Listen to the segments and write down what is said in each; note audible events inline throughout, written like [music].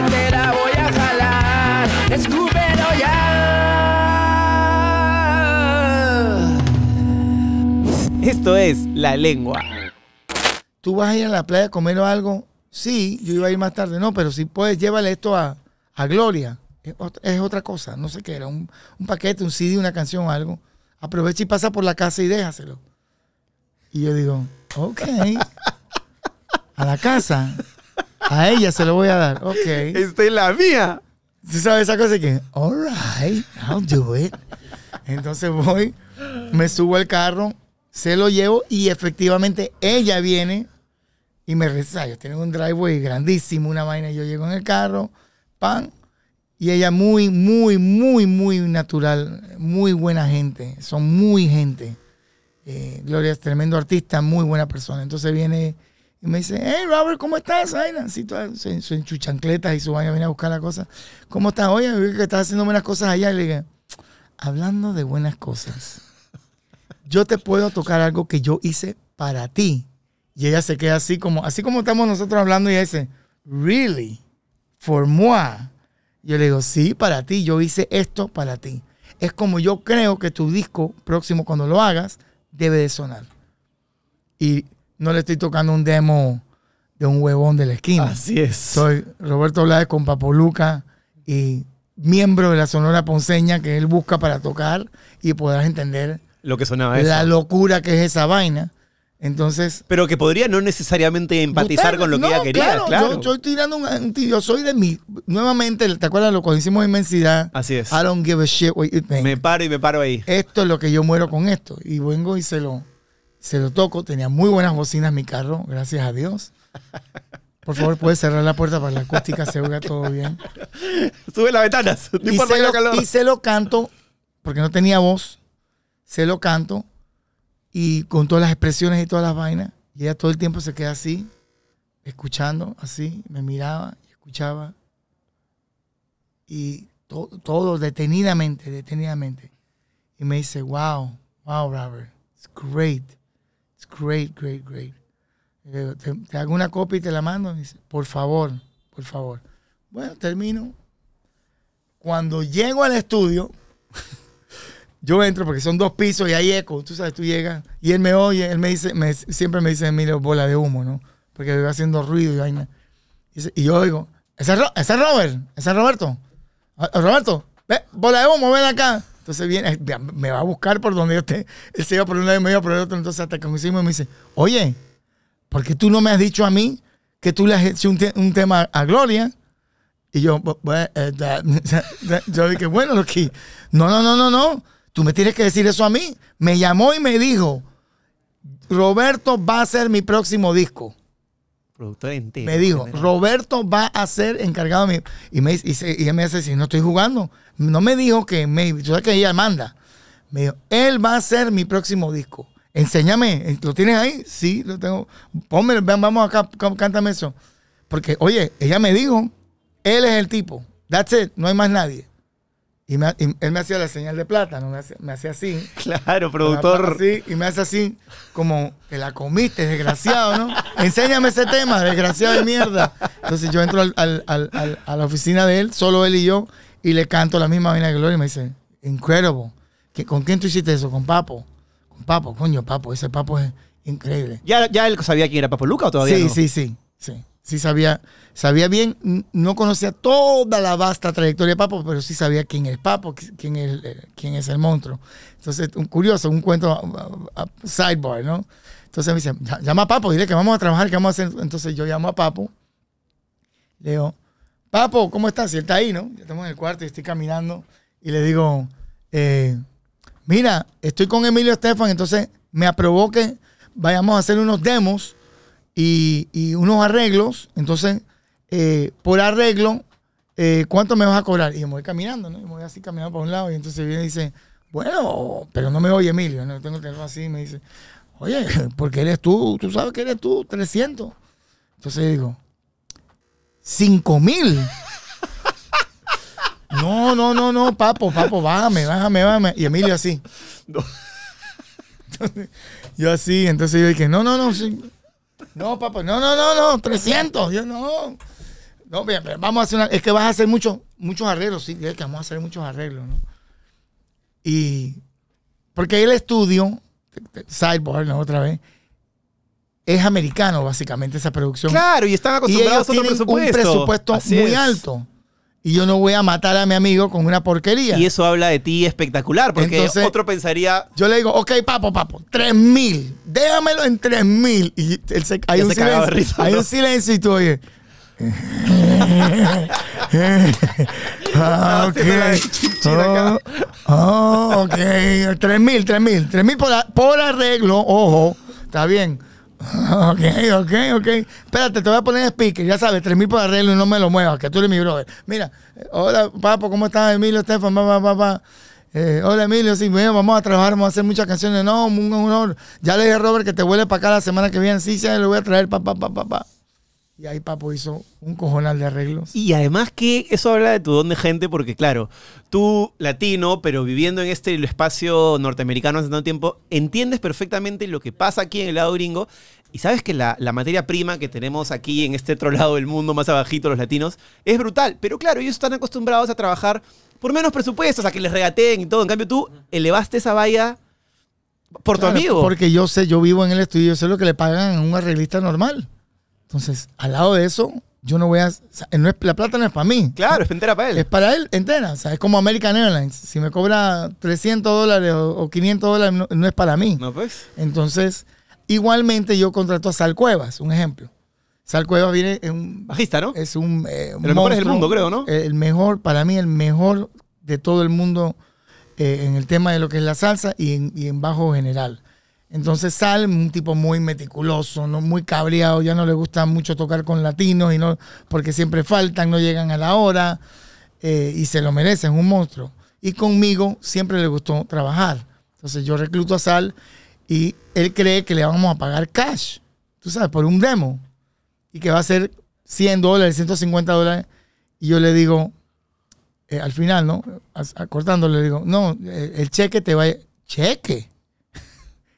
voy a jalar, escúpelo ya. Esto es La Lengua. ¿Tú vas a ir a la playa a comer o algo? Sí, yo iba a ir más tarde. No, pero si puedes, llévale esto a, Gloria. Es otra, cosa, no sé qué era, un, paquete, un CD, una canción o algo. Aprovecha y pasa por la casa y déjaselo. Y yo digo, ok. [laughs] a la casa. A ella se lo voy a dar. Ok. Esta es la mía. ¿Tú sabes esa cosa? Que, all right, I'll do it. Entonces voy, me subo al carro, se lo llevo y efectivamente ella viene y me reza. Tiene un driveway grandísimo, una vaina. Yo llego en el carro, pan. Y ella muy, muy, muy, muy natural, muy buena gente. Son muy gente. Eh, Gloria es tremendo artista, muy buena persona. Entonces viene me dice, hey Robert, ¿cómo estás? Ay, ah, en chuchancletas y su baño viene a buscar la cosa. ¿Cómo estás? Oye, vi que estás haciendo buenas cosas allá. Y le dije, hablando de buenas cosas, yo te puedo tocar algo que yo hice para ti. Y ella se queda así como, así como estamos nosotros hablando, y ella dice, really, for moi. Yo le digo, sí, para ti, yo hice esto para ti. Es como yo creo que tu disco próximo, cuando lo hagas, debe de sonar. Y no le estoy tocando un demo de un huevón de la esquina. Así es. Soy Roberto Blades con Papoluca y miembro de la Sonora Ponceña que él busca para tocar y podrás entender lo que sonaba La locura que es esa vaina. Entonces. Pero que podría no necesariamente empatizar con lo que ella quería, claro. Yo, estoy tirando un, Yo soy de mi. Nuevamente, ¿te acuerdas lo que hicimos en Inmensidad? Así es. I don't give a shit Me paro y me paro ahí. Esto es lo que yo muero con esto. Y vengo y se lo. Se lo toco, tenía muy buenas bocinas mi carro, gracias a Dios. Por favor, puedes cerrar la puerta para la acústica, se oiga todo bien. Sube las ventanas. y, se lo, canto, porque no tenía voz, se lo canto, y con todas las expresiones y todas las vainas, y ella todo el tiempo se queda así, escuchando, así, me miraba y escuchaba. Y todo detenidamente, detenidamente. Y me dice, wow, wow, Robert, it's great. It's great, great, great. Eh, te, hago una copia y te la mando. por favor, por favor. Bueno, termino. Cuando llego al estudio, [laughs] yo entro porque son dos pisos y hay eco. Tú sabes, tú llegas y él me oye, él me dice, siempre me dice, Emilio, bola de humo, ¿no? Porque va haciendo ruido y Y, yo digo, ese es Robert, ese es Roberto. Ah, Roberto, ve, bola de humo, ven acá. Entonces viene, eh, me va a buscar por donde yo esté. Él se iba por un lado y me iba por el otro. Entonces hasta que me hicimos me dice, oye, ¿por qué tú no me has dicho a mí que tú le has hecho un, tema a Gloria? Y yo, eh, [laughs] yo dije, bueno, lo que... No, no, no, no, no. Tú me tienes que decir eso a mí. Me llamó y me dijo, Roberto va a ser mi próximo disco. Me dijo, Roberto va a ser encargado de mí. Y me dice, y, me dice, si no estoy jugando, no me dijo que me, yo sé que ella manda. Me dijo, él va a ser mi próximo disco. Enséñame, ¿lo tienes ahí? Sí, lo tengo. Ponme, vamos acá, cántame eso. Porque, oye, ella me dijo, él es el tipo. That's it, no hay más nadie. Y, él me hacía la señal de plata, me hacía, me hacía así. [laughs] Claro, productor. sí y me hace así, como, que la comiste, desgraciado, ¿no? [laughs] Enséñame ese tema, desgraciado de mierda. Entonces yo entro al, a la oficina de él, solo él y yo, y le canto la misma vaina de Gloria y me dice, incredible. ¿Con quién tú hiciste eso? Con Papo. Con Papo, coño, Papo, ese Papo es increíble. ¿Ya, ya él sabía quién era Papo Luca todavía sí, Sí, sí, sí. Sí sabía, sabía bien, no conocía toda la vasta trayectoria de Papo, pero sí sabía quién es Papo, quién es, eh, es el monstruo. Entonces, un curioso, un cuento a, sidebar, ¿no? Entonces me dice, llama a Papo, dile que vamos a trabajar, que vamos a hacer. Entonces yo llamo a Papo, le digo, Papo, ¿cómo estás? Y él está ahí, ¿no? Ya estamos en el cuarto y estoy caminando y le digo, eh, mira, estoy con Emilio Estefan, entonces me aprobó que vayamos a hacer unos demos y, unos arreglos. Entonces, eh, por arreglo, eh, ¿cuánto me vas a cobrar? Y me voy caminando, ¿no? Y me voy así caminando para un lado. Y entonces viene y dice, bueno, pero no me oye Emilio, ¿no? tengo que teléfono así y me dice, oye, porque eres tú, tú sabes que eres tú, 300. Entonces digo, 5 mil. [laughs] No, no, no, no, papo, papo, bájame, bájame, bájame. Y Emilio así. Entonces, [laughs] yo así, entonces yo dije, no, no, no, sí, no, papá, no, no, no, no, 300. Yo no. No, vamos a hacer una, Es que vas a hacer muchos muchos arreglos, sí, es que vamos a hacer muchos arreglos, ¿no? Y. Porque el estudio, sideboard, otra vez, es americano, básicamente, esa producción. Claro, y están acostumbrados a otro presupuesto. Un presupuesto muy alto y yo no voy a matar a mi amigo con una porquería. Y eso habla de ti espectacular, porque otro pensaría. Yo le digo, ok, papo, papo, Tres mil. déjamelo en mil. Y él se, hay, un silencio, hay un silencio y tú oye. [laughs] ah, ok. Oh, oh mil. 3000, mil 3000 mil por arreglo, ojo, está bien. [laughs] Ok, ok, ok. Espérate, te voy a poner speaker, ya sabes, 3000 para arreglo y no me lo muevas, que tú eres mi brother. Mira, eh, hola, papo, ¿cómo estás, Emilio, Estefan, papá, papá? Eh, hola Emilio, sí, bueno, vamos a trabajar, vamos a hacer muchas canciones. No, un honor. Ya le dije a Robert que te vuelve para acá la semana que viene. Sí, sí, lo voy a traer, papá, papá, papá. Y ahí Papo hizo un cojonal de arreglos. Y además que eso habla de tu don de gente, porque claro, tú latino, pero viviendo en este espacio norteamericano hace tanto tiempo, entiendes perfectamente lo que pasa aquí en el lado gringo. Y sabes que la, materia prima que tenemos aquí en este otro lado del mundo, más abajito, los latinos, es brutal. Pero claro, ellos están acostumbrados a trabajar por menos presupuestos, a que les regateen y todo. En cambio, tú elevaste esa valla por tu amigo. Porque yo sé, yo vivo en el estudio, yo sé lo que le pagan a un arreglista normal. Entonces, al lado de eso, yo no voy a. la plata no es para mí. Claro, es entera para él. Es para él entera. O sea, es como American Airlines. Si me cobra 300 dólares o, 500 dólares, no, es para mí. No, pues. Entonces, igualmente yo contrato a Sal Cuevas, un ejemplo. Sal Cuevas viene. un, Bajista, ¿no? Es un. el eh, mejor es mundo, creo, ¿no? El mejor, para mí, el mejor de todo el mundo eh, en el tema de lo que es la salsa y en bajo general. Entonces Sal, un tipo muy meticuloso, ¿no? muy cabreado, ya no le gusta mucho tocar con latinos y no, porque siempre faltan, no llegan a la hora eh, y se lo merecen, es un monstruo. Y conmigo siempre le gustó trabajar. Entonces yo recluto a Sal y él cree que le vamos a pagar cash, tú sabes, por un demo y que va a ser 100 dólares, 150 dólares. Y yo le digo, eh, al final, ¿no? Acortándole, le digo, no, eh, el cheque te va a... ¿Cheque?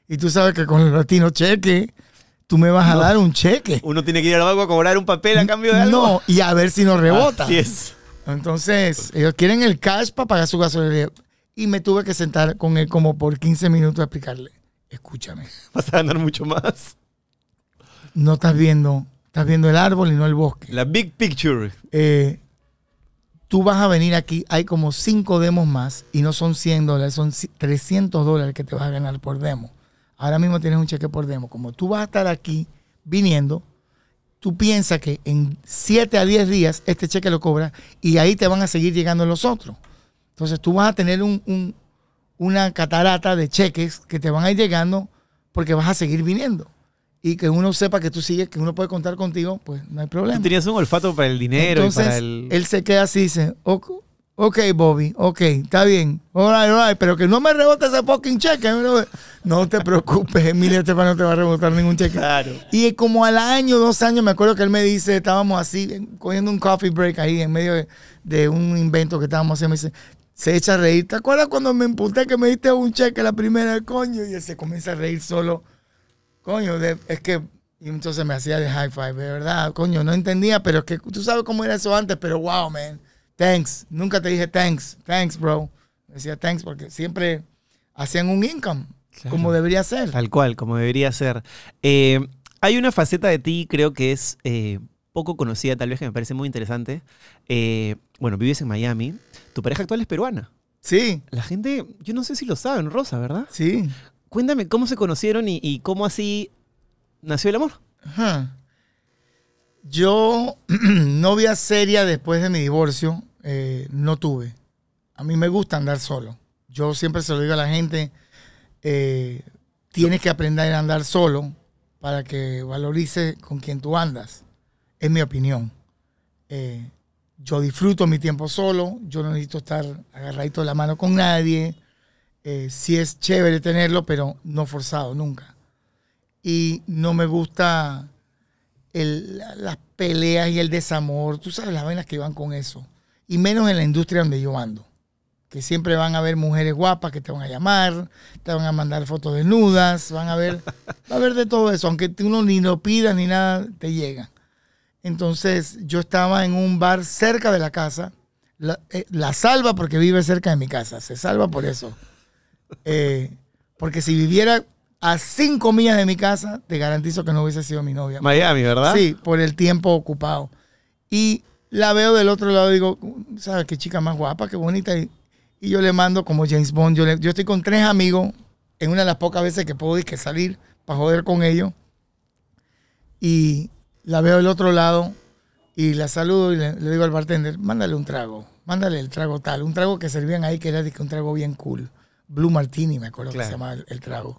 Y tú sabes que con el latino cheque, tú me vas a dar un cheque. Uno tiene que ir al banco a cobrar un papel a cambio de algo. No, y a ver si no rebota. Así es. Entonces, ellos quieren el cash para pagar su gasolina. Y me tuve que sentar con él como por 15 minutos a explicarle. Escúchame. Vas a ganar mucho más. No estás viendo, estás viendo el árbol y no el bosque. La big picture. Eh, tú vas a venir aquí, hay como 5 demos más y no son 100 dólares, son 300 dólares que te vas a ganar por demo ahora mismo tienes un cheque por demo. Como tú vas a estar aquí viniendo, tú piensas que en 7 a 10 días este cheque lo cobras y ahí te van a seguir llegando los otros. Entonces tú vas a tener una catarata de cheques que te van a ir llegando porque vas a seguir viniendo. Y que uno sepa que tú sigues, que uno puede contar contigo, pues no hay problema. Tú tenías un olfato para el dinero. y para el... él se queda así dice, Ok, Bobby, ok, está bien. All pero que no me rebote ese fucking cheque. No te preocupes, Emilio Estefan no te va a rebotar ningún cheque. Claro. Y como al año, dos años, me acuerdo que él me dice, estábamos así, cogiendo un coffee break ahí en medio de, un invento que estábamos haciendo. Me dice, se echa a reír. ¿Te acuerdas cuando me imputé que me diste un cheque la primera, coño? Y él se comienza a reír solo. Coño, es que y entonces me hacía de high five, de verdad, coño, no entendía, pero es que tú sabes cómo era eso antes, pero wow, man. Thanks. Nunca te dije thanks. Thanks, bro. Decía thanks porque siempre hacían un income, como debería ser. Tal cual, como debería ser. Eh, hay una faceta de ti, creo que es eh, poco conocida, tal vez que me parece muy interesante. Eh, bueno, vives en Miami. Tu pareja actual es peruana. Sí. La gente, yo no sé si lo saben, Rosa, ¿verdad? Sí. Cuéntame cómo se conocieron y, cómo así nació el amor. Yo, [clears throat] novia seria después de mi divorcio, eh, no tuve. A mí me gusta andar solo. Yo siempre se lo digo a la gente, eh, tienes que aprender a andar solo para que valorices con quien tú andas. Es mi opinión. Eh, yo disfruto mi tiempo solo, yo no necesito estar agarradito de la mano con nadie. si es chévere tenerlo, pero no forzado nunca. Y no me gusta las peleas y el desamor, tú sabes las vainas que van con eso y menos en la industria donde yo ando. Que siempre van a haber mujeres guapas que te van a llamar, te van a mandar fotos desnudas, van a ver, a de todo eso, aunque uno ni lo pida ni nada, te llega. Entonces yo estaba en un bar cerca de la casa, eh, la, salva porque vive cerca de mi casa, se salva por eso. Eh, porque si viviera a cinco millas de mi casa, te garantizo que no hubiese sido mi novia. Miami, ¿verdad? Sí, por el tiempo ocupado. Y la veo del otro lado y digo, ¿sabes qué chica más guapa, qué bonita? Y, yo le mando como James Bond. Yo, estoy con tres amigos en una de las pocas veces que puedo que salir para joder con ellos. Y la veo del otro lado y la saludo y le, digo al bartender, mándale un trago, mándale el trago tal, un trago que servían ahí que era un trago bien cool. Blue Martini, me acuerdo que se llamaba el trago.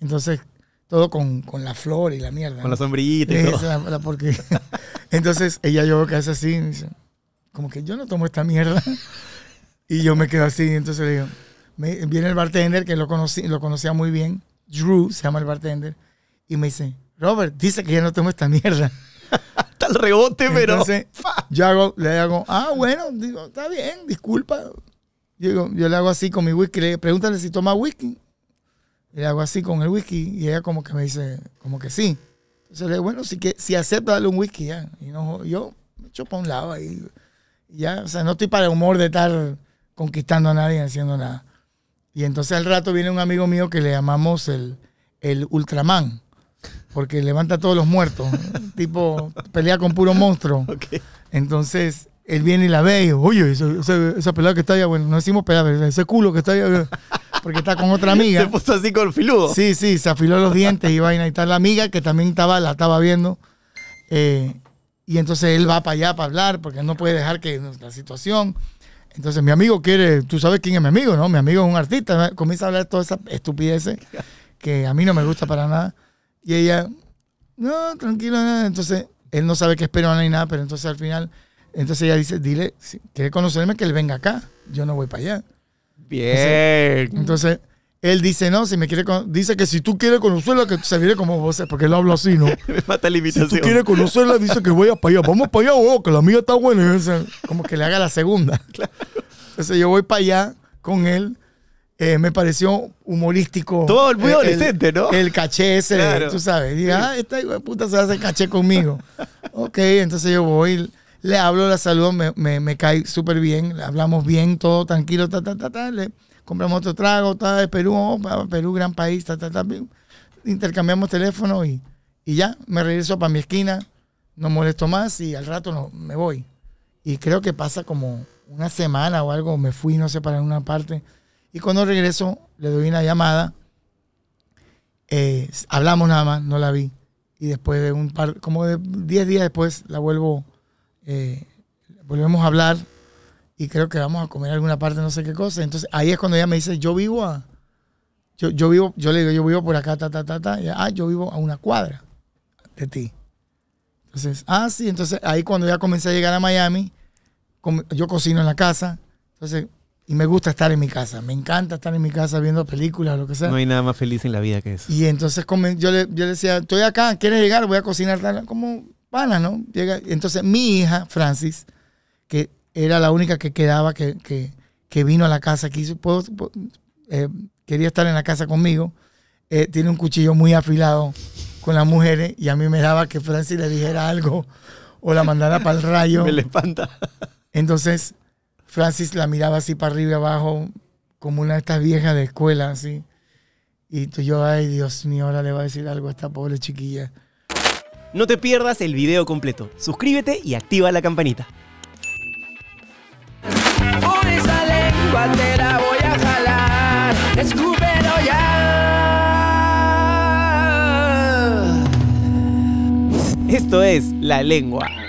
Entonces todo con, la flor y la mierda. Con la sombrillita y porque... [laughs] Entonces ella yo que hace así, dice, como que yo no tomo esta mierda. [laughs] Y yo me quedo así, entonces le digo, viene el bartender que lo, conocí, lo conocía muy bien, Drew se llama el bartender, y me dice, Robert, dice que ya no tomo esta mierda. Hasta [laughs] el rebote, pero... yo hago, le hago, ah, bueno, está bien, disculpa. Yo, le hago así con mi whisky, le digo, pregúntale si toma whisky. Y le hago así con el whisky y ella como que me dice, como que sí. Entonces le digo, bueno, si, que, si acepta darle un whisky ya. Y no, yo me echo para un lado ahí. Y ya, o sea, no estoy para el humor de estar conquistando a nadie, haciendo nada. Y entonces al rato viene un amigo mío que le llamamos el, el Ultraman, porque levanta a todos los muertos, [laughs] tipo pelea con puro monstruo. [laughs] Entonces él viene y la ve y yo, oye, esa, esa pelada que está allá, bueno, no decimos pelada, ese culo que está allá porque está con otra amiga. Se puso así con filudo. Sí, sí, se afiló los dientes y vaina. a está la amiga que también estaba, la estaba viendo. Eh, y entonces él va para allá para hablar porque no puede dejar que la situación. Entonces mi amigo quiere, tú sabes quién es mi amigo, ¿no? Mi amigo es un artista, comienza a hablar de todas esas estupideces que a mí no me gusta para nada. Y ella, no, tranquilo, Entonces él no sabe qué espero nada, pero entonces al final, entonces ella dice, dile, quiere conocerme, que él venga acá, yo no voy para allá. Bien. Entonces, él dice, no, si me quiere dice que si tú quieres conocerla, que se viene como vos, porque él habla así, ¿no? [laughs] me mata la Si tú quieres conocerla, dice que voy para allá. Vamos para allá, oh, que la mía está buena. Como que le haga la segunda. [laughs] Entonces yo voy para allá con él. Eh, me pareció humorístico. Todo muy adolescente, ¿no? El caché ese, tú sabes. Diga, ah, esta puta se hace caché conmigo. [laughs] ok, entonces yo voy le hablo, la saludo, me, me, cae súper bien, hablamos bien, todo tranquilo, ta, ta, ta, ta, le compramos otro trago, ta, de Perú, Perú, gran país, ta, ta, ta, intercambiamos teléfono y, y ya, me regreso para mi esquina, no molesto más y al rato no, me voy. Y creo que pasa como una semana o algo, me fui, no sé, para una parte. Y cuando regreso, le doy una llamada. Eh, hablamos nada más, no la vi. Y después de un par, como de 10 días después, la vuelvo eh, volvemos a hablar y creo que vamos a comer alguna parte, no sé qué cosa. Entonces ahí es cuando ella me dice, yo vivo a, yo, vivo, yo le digo, yo vivo por acá, ta, ta, ta, ta, ah, yo vivo a una cuadra de ti. Entonces, ah, sí, entonces ahí cuando ya comencé a llegar a Miami, yo cocino en la casa, entonces, y me gusta estar en mi casa, me encanta estar en mi casa viendo películas, lo que sea. No hay nada más feliz en la vida que eso. Y entonces yo le, yo le decía, estoy acá, ¿quieres llegar? Voy a cocinar, como ¿no? Llega, entonces mi hija, Francis, que era la única que quedaba, que, vino a la casa, quiso, eh, quería estar en la casa conmigo, eh, tiene un cuchillo muy afilado con las mujeres y a mí me daba que Francis le dijera algo o la mandara para el rayo. [laughs] Me le espanta. Entonces, Francis la miraba así para arriba y abajo, como una de estas viejas de escuela, así. Y tú, yo, ay, Dios mío, ahora le va a decir algo a esta pobre chiquilla. No te pierdas el video completo. Suscríbete y activa la campanita. Esto es La Lengua.